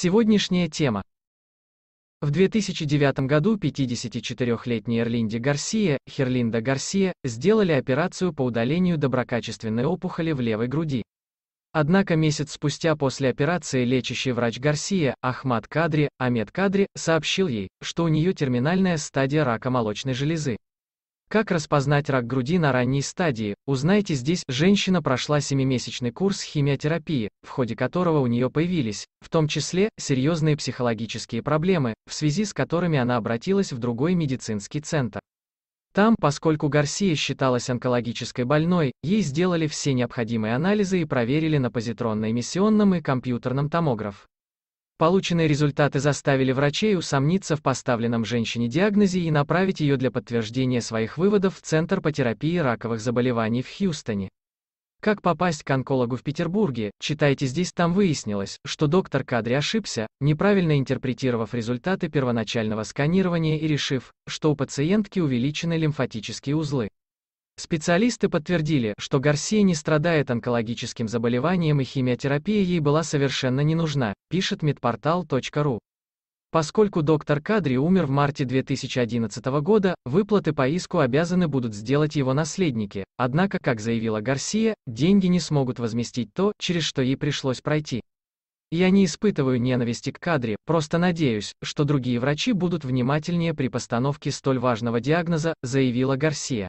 Сегодняшняя тема. В 2009 году 54-летняя Эрлинди Гарсия, Херлинда Гарсия, сделали операцию по удалению доброкачественной опухоли в левой груди. Однако месяц спустя после операции лечащий врач Гарсия, Ахмад Кадри, Амед Кадри, сообщил ей, что у нее терминальная стадия рака молочной железы. Как распознать рак груди на ранней стадии? Узнайте здесь, женщина прошла 7-месячный курс химиотерапии, в ходе которого у нее появились, в том числе, серьезные психологические проблемы, в связи с которыми она обратилась в другой медицинский центр. Там, поскольку Гарсия считалась онкологической больной, ей сделали все необходимые анализы и проверили на позитронно-эмиссионном и компьютерном томограф. Полученные результаты заставили врачей усомниться в поставленном женщине диагнозе и направить ее для подтверждения своих выводов в Центр по терапии раковых заболеваний в Хьюстоне. Как попасть к онкологу в Петербурге, читайте здесь, там выяснилось, что доктор Кадри ошибся, неправильно интерпретировав результаты первоначального сканирования и решив, что у пациентки увеличены лимфатические узлы. Специалисты подтвердили, что Гарсия не страдает онкологическим заболеванием и химиотерапия ей была совершенно не нужна, пишет медпортал.ру. Поскольку доктор Кадри умер в марте 2011 года, выплаты по иску обязаны будут сделать его наследники, однако, как заявила Гарсия, деньги не смогут возместить то, через что ей пришлось пройти. Я не испытываю ненависти к кадре, просто надеюсь, что другие врачи будут внимательнее при постановке столь важного диагноза, заявила Гарсия.